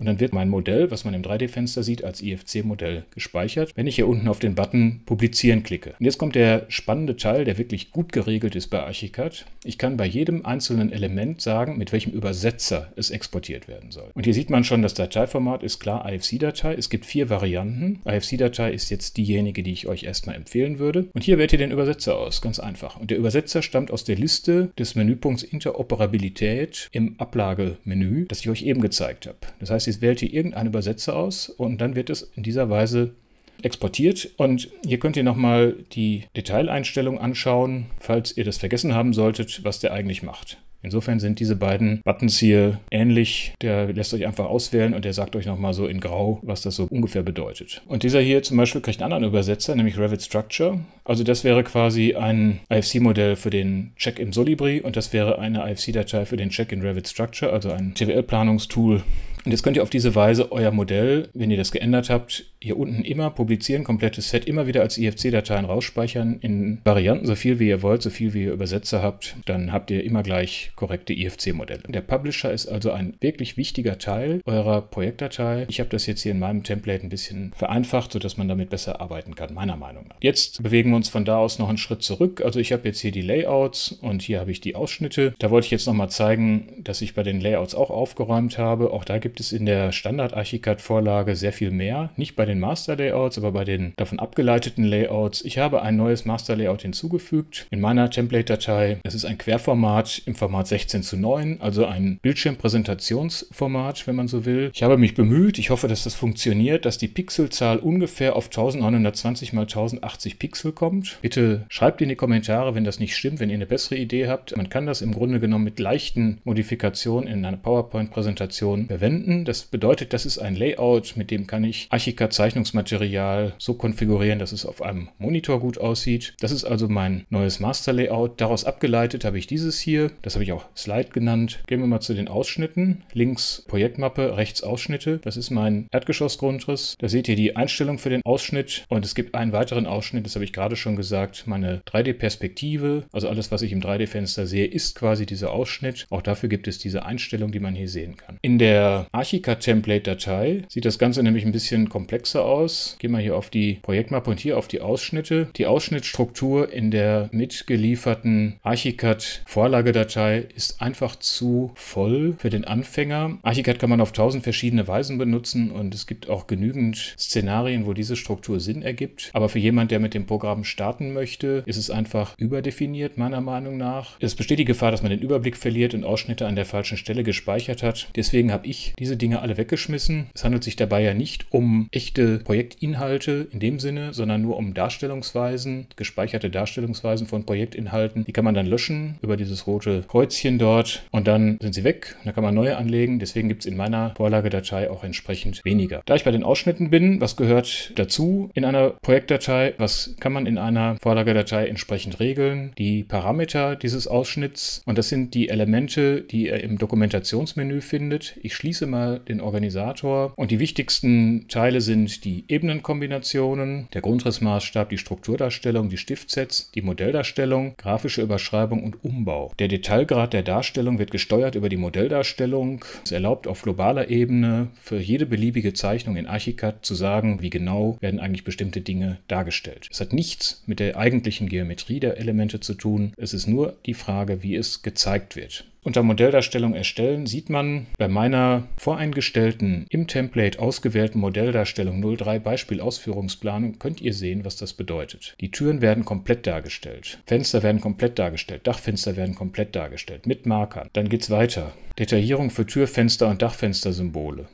Und dann wird mein Modell, was man im 3D-Fenster sieht, als IFC-Modell gespeichert, wenn ich hier unten auf den Button Publizieren klicke. Und jetzt kommt der spannende Teil, der wirklich gut geregelt ist bei Archicad. Ich kann bei jedem einzelnen Element sagen, mit welchem Übersetzer es exportiert werden soll. Und hier sieht man schon, das Dateiformat ist klar IFC-Datei. Es gibt vier Varianten. IFC-Datei ist jetzt diejenige, die ich euch erstmal empfehlen würde. Und hier wählt ihr den Übersetzer aus, ganz einfach. Und der Übersetzer stammt aus der Liste des Menüpunkts Interoperabilität im Ablagemenü, das ich euch eben gezeigt habe. Das heißt, ihr es wählt hier irgendeinen Übersetzer aus und dann wird es in dieser Weise exportiert. Und hier könnt ihr nochmal die Detaileinstellung anschauen, falls ihr das vergessen haben solltet, was der eigentlich macht. Insofern sind diese beiden Buttons hier ähnlich. Der lässt euch einfach auswählen und der sagt euch nochmal so in Grau, was das so ungefähr bedeutet. Und dieser hier zum Beispiel kriegt einen anderen Übersetzer, nämlich Revit Structure. Also das wäre quasi ein IFC-Modell für den Check im Solibri und das wäre eine IFC-Datei für den Check in Revit Structure, also ein TWL-Planungstool und jetzt könnt ihr auf diese Weise euer Modell, wenn ihr das geändert habt, hier unten immer publizieren, komplettes Set immer wieder als IFC-Dateien rausspeichern in Varianten, so viel wie ihr wollt, so viel wie ihr Übersetzer habt, dann habt ihr immer gleich korrekte IFC-Modelle. Der Publisher ist also ein wirklich wichtiger Teil eurer Projektdatei. Ich habe das jetzt hier in meinem Template ein bisschen vereinfacht, sodass man damit besser arbeiten kann, meiner Meinung nach. Jetzt bewegen wir uns von da aus noch einen Schritt zurück. Also ich habe jetzt hier die Layouts und hier habe ich die Ausschnitte. Da wollte ich jetzt nochmal zeigen, dass ich bei den Layouts auch aufgeräumt habe. Auch da gibt gibt es in der Standard-Archicad-Vorlage sehr viel mehr. Nicht bei den Master-Layouts, aber bei den davon abgeleiteten Layouts. Ich habe ein neues Master-Layout hinzugefügt in meiner Template-Datei. Es ist ein Querformat im Format 16 zu 9, also ein Bildschirmpräsentationsformat, wenn man so will. Ich habe mich bemüht. Ich hoffe, dass das funktioniert, dass die Pixelzahl ungefähr auf 1920 x 1080 Pixel kommt. Bitte schreibt in die Kommentare, wenn das nicht stimmt, wenn ihr eine bessere Idee habt. Man kann das im Grunde genommen mit leichten Modifikationen in einer PowerPoint-Präsentation verwenden finden. Das bedeutet, das ist ein Layout, mit dem kann ich Archicad Zeichnungsmaterial so konfigurieren, dass es auf einem Monitor gut aussieht. Das ist also mein neues Master Layout. Daraus abgeleitet habe ich dieses hier. Das habe ich auch Slide genannt. Gehen wir mal zu den Ausschnitten. Links Projektmappe, rechts Ausschnitte. Das ist mein Erdgeschossgrundriss. Da seht ihr die Einstellung für den Ausschnitt und es gibt einen weiteren Ausschnitt, das habe ich gerade schon gesagt, meine 3D-Perspektive. Also alles, was ich im 3D-Fenster sehe, ist quasi dieser Ausschnitt. Auch dafür gibt es diese Einstellung, die man hier sehen kann. In der Archica-Template-Datei sieht das Ganze nämlich ein bisschen komplexer aus. Gehen wir hier auf die Projektmappe und hier auf die Ausschnitte. Die Ausschnittstruktur in der mitgelieferten Archicad-Vorlagedatei ist einfach zu voll für den Anfänger. Archicad kann man auf tausend verschiedene Weisen benutzen und es gibt auch genügend Szenarien, wo diese Struktur Sinn ergibt. Aber für jemand, der mit dem Programm starten möchte, ist es einfach überdefiniert, meiner Meinung nach. Es besteht die Gefahr, dass man den Überblick verliert und Ausschnitte an der falschen Stelle gespeichert hat. Deswegen habe ich die diese Dinge alle weggeschmissen. Es handelt sich dabei ja nicht um echte Projektinhalte in dem Sinne, sondern nur um Darstellungsweisen, gespeicherte Darstellungsweisen von Projektinhalten. Die kann man dann löschen über dieses rote Kreuzchen dort und dann sind sie weg. Da kann man neue anlegen. Deswegen gibt es in meiner Vorlagedatei auch entsprechend weniger. Da ich bei den Ausschnitten bin, was gehört dazu in einer Projektdatei? Was kann man in einer Vorlagedatei entsprechend regeln? Die Parameter dieses Ausschnitts und das sind die Elemente, die ihr im Dokumentationsmenü findet. Ich schließe immer den Organisator. Und die wichtigsten Teile sind die Ebenenkombinationen, der Grundrissmaßstab, die Strukturdarstellung, die Stiftsets, die Modelldarstellung, grafische Überschreibung und Umbau. Der Detailgrad der Darstellung wird gesteuert über die Modelldarstellung. Es erlaubt auf globaler Ebene für jede beliebige Zeichnung in Archicad zu sagen, wie genau werden eigentlich bestimmte Dinge dargestellt. Es hat nichts mit der eigentlichen Geometrie der Elemente zu tun. Es ist nur die Frage, wie es gezeigt wird. Unter Modelldarstellung erstellen sieht man bei meiner voreingestellten im Template ausgewählten Modelldarstellung 03 Beispiel Ausführungsplanung könnt ihr sehen, was das bedeutet. Die Türen werden komplett dargestellt, Fenster werden komplett dargestellt, Dachfenster werden komplett dargestellt mit Markern. Dann geht's weiter. Detaillierung für Türfenster und Dachfenstersymbole.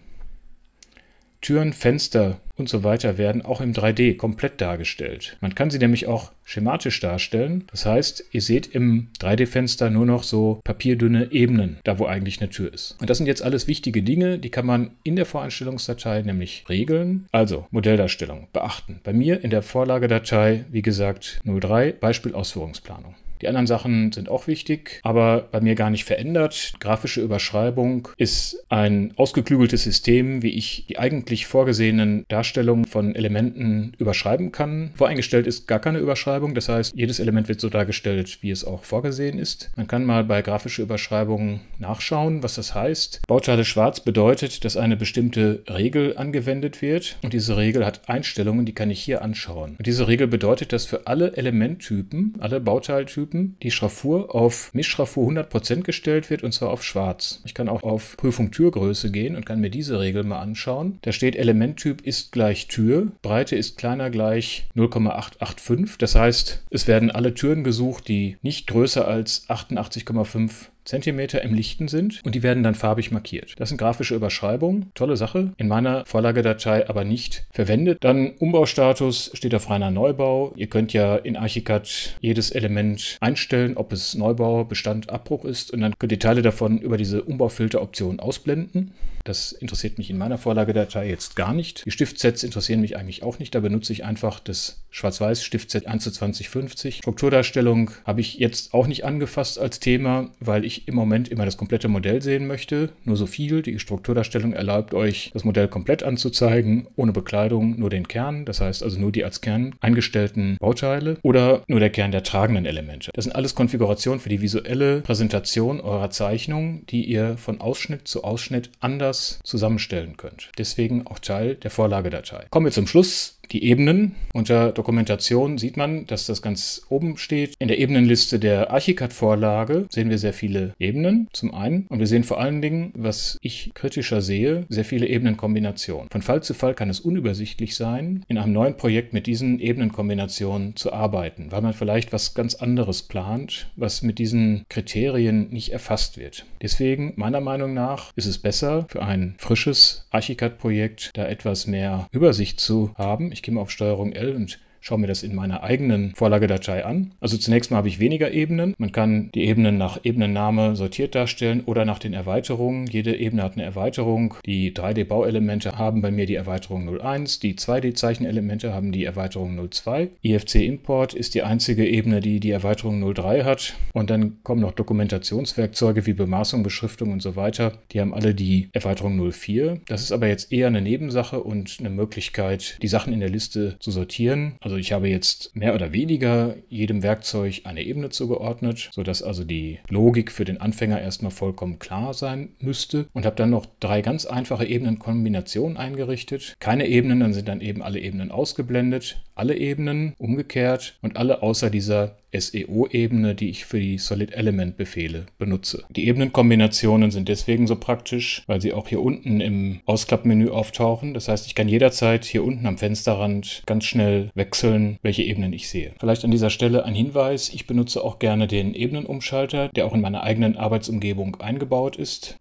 Türen, Fenster und so weiter werden auch im 3D komplett dargestellt. Man kann sie nämlich auch schematisch darstellen. Das heißt, ihr seht im 3D-Fenster nur noch so papierdünne Ebenen, da wo eigentlich eine Tür ist. Und das sind jetzt alles wichtige Dinge, die kann man in der Voreinstellungsdatei nämlich regeln. Also Modelldarstellung beachten. Bei mir in der Vorlagedatei, wie gesagt, 03 Beispielausführungsplanung. Die anderen Sachen sind auch wichtig, aber bei mir gar nicht verändert. Grafische Überschreibung ist ein ausgeklügeltes System, wie ich die eigentlich vorgesehenen Darstellungen von Elementen überschreiben kann. Voreingestellt ist gar keine Überschreibung, das heißt, jedes Element wird so dargestellt, wie es auch vorgesehen ist. Man kann mal bei grafische Überschreibung nachschauen, was das heißt. Bauteile schwarz bedeutet, dass eine bestimmte Regel angewendet wird und diese Regel hat Einstellungen, die kann ich hier anschauen. Und diese Regel bedeutet, dass für alle Elementtypen, alle Bauteiltypen, Typen die Schraffur auf Mischschraffur 100% gestellt wird und zwar auf schwarz. Ich kann auch auf Prüfung Türgröße gehen und kann mir diese Regel mal anschauen. Da steht Elementtyp ist gleich Tür, Breite ist kleiner gleich 0,885. Das heißt, es werden alle Türen gesucht, die nicht größer als 88,5 Zentimeter im Lichten sind und die werden dann farbig markiert. Das sind grafische Überschreibungen, tolle Sache, in meiner Vorlagedatei aber nicht verwendet. Dann Umbaustatus steht auf reiner Neubau. Ihr könnt ja in Archicad jedes Element einstellen, ob es Neubau, Bestand, Abbruch ist und dann könnt ihr Teile davon über diese Umbaufilteroption ausblenden. Das interessiert mich in meiner Vorlagedatei jetzt gar nicht. Die Stiftsets interessieren mich eigentlich auch nicht. Da benutze ich einfach das Schwarz-Weiß Stiftset 1 zu 2050. Strukturdarstellung habe ich jetzt auch nicht angefasst als Thema, weil ich im Moment immer das komplette Modell sehen möchte. Nur so viel. Die Strukturdarstellung erlaubt euch, das Modell komplett anzuzeigen, ohne Bekleidung, nur den Kern, das heißt also nur die als Kern eingestellten Bauteile oder nur der Kern der tragenden Elemente. Das sind alles Konfigurationen für die visuelle Präsentation eurer Zeichnung, die ihr von Ausschnitt zu Ausschnitt anders zusammenstellen könnt. Deswegen auch Teil der Vorlagedatei. Kommen wir zum Schluss die Ebenen. Unter Dokumentation sieht man, dass das ganz oben steht. In der Ebenenliste der Archicad-Vorlage sehen wir sehr viele Ebenen zum einen und wir sehen vor allen Dingen, was ich kritischer sehe, sehr viele Ebenenkombinationen. Von Fall zu Fall kann es unübersichtlich sein, in einem neuen Projekt mit diesen Ebenenkombinationen zu arbeiten, weil man vielleicht was ganz anderes plant, was mit diesen Kriterien nicht erfasst wird. Deswegen, meiner Meinung nach, ist es besser für ein frisches Archicad-Projekt, da etwas mehr Übersicht zu haben. Ich ich gehe mal auf Steuerung L und schaue mir das in meiner eigenen Vorlagedatei an. Also zunächst mal habe ich weniger Ebenen. Man kann die Ebenen nach Ebenenname sortiert darstellen oder nach den Erweiterungen. Jede Ebene hat eine Erweiterung. Die 3D-Bauelemente haben bei mir die Erweiterung 01, die 2D-Zeichenelemente haben die Erweiterung 02. IFC Import ist die einzige Ebene, die die Erweiterung 03 hat. Und dann kommen noch Dokumentationswerkzeuge wie Bemaßung, Beschriftung und so weiter. Die haben alle die Erweiterung 04. Das ist aber jetzt eher eine Nebensache und eine Möglichkeit, die Sachen in der Liste zu sortieren. Also also ich habe jetzt mehr oder weniger jedem Werkzeug eine Ebene zugeordnet, sodass also die Logik für den Anfänger erstmal vollkommen klar sein müsste und habe dann noch drei ganz einfache Ebenenkombinationen eingerichtet. Keine Ebenen, dann sind dann eben alle Ebenen ausgeblendet alle Ebenen umgekehrt und alle außer dieser SEO-Ebene, die ich für die Solid Element-Befehle benutze. Die Ebenenkombinationen sind deswegen so praktisch, weil sie auch hier unten im Ausklappmenü auftauchen. Das heißt, ich kann jederzeit hier unten am Fensterrand ganz schnell wechseln, welche Ebenen ich sehe. Vielleicht an dieser Stelle ein Hinweis, ich benutze auch gerne den Ebenenumschalter, der auch in meiner eigenen Arbeitsumgebung eingebaut ist.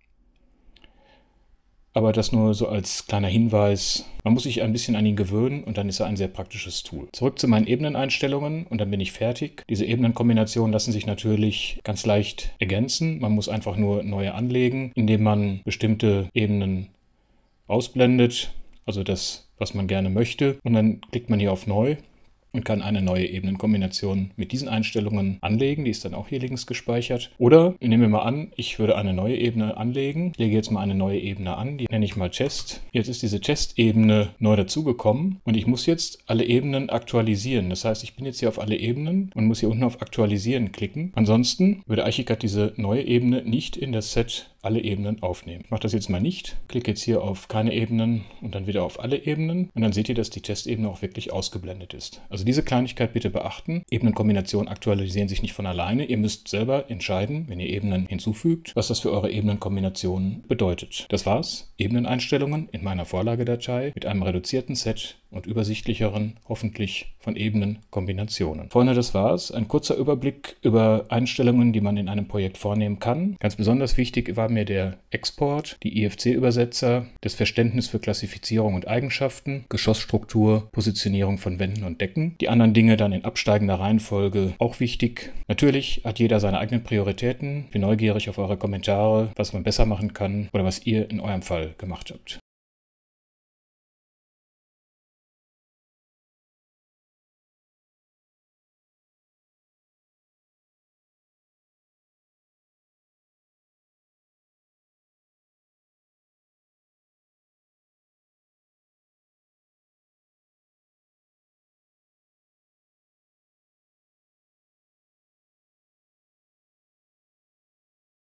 Aber das nur so als kleiner Hinweis. Man muss sich ein bisschen an ihn gewöhnen und dann ist er ein sehr praktisches Tool. Zurück zu meinen Ebeneneinstellungen und dann bin ich fertig. Diese Ebenenkombinationen lassen sich natürlich ganz leicht ergänzen. Man muss einfach nur neue anlegen, indem man bestimmte Ebenen ausblendet. Also das, was man gerne möchte. Und dann klickt man hier auf Neu und kann eine neue Ebenenkombination mit diesen Einstellungen anlegen. Die ist dann auch hier links gespeichert. Oder nehmen wir mal an, ich würde eine neue Ebene anlegen. Ich lege jetzt mal eine neue Ebene an, die nenne ich mal Chest. Jetzt ist diese Chest-Ebene neu dazugekommen und ich muss jetzt alle Ebenen aktualisieren. Das heißt, ich bin jetzt hier auf alle Ebenen und muss hier unten auf Aktualisieren klicken. Ansonsten würde Archicad diese neue Ebene nicht in das Set alle Ebenen aufnehmen. Ich mache das jetzt mal nicht, klicke jetzt hier auf keine Ebenen und dann wieder auf alle Ebenen und dann seht ihr, dass die Testebene auch wirklich ausgeblendet ist. Also diese Kleinigkeit bitte beachten. Ebenenkombinationen aktualisieren sich nicht von alleine. Ihr müsst selber entscheiden, wenn ihr Ebenen hinzufügt, was das für eure Ebenenkombinationen bedeutet. Das war's. Ebeneneinstellungen in meiner Vorlagedatei mit einem reduzierten Set und übersichtlicheren, hoffentlich von ebenen Kombinationen. Freunde, das war's. Ein kurzer Überblick über Einstellungen, die man in einem Projekt vornehmen kann. Ganz besonders wichtig war mir der Export, die IFC-Übersetzer, das Verständnis für Klassifizierung und Eigenschaften, Geschossstruktur, Positionierung von Wänden und Decken. Die anderen Dinge dann in absteigender Reihenfolge auch wichtig. Natürlich hat jeder seine eigenen Prioritäten. Ich bin neugierig auf eure Kommentare, was man besser machen kann oder was ihr in eurem Fall gemacht habt.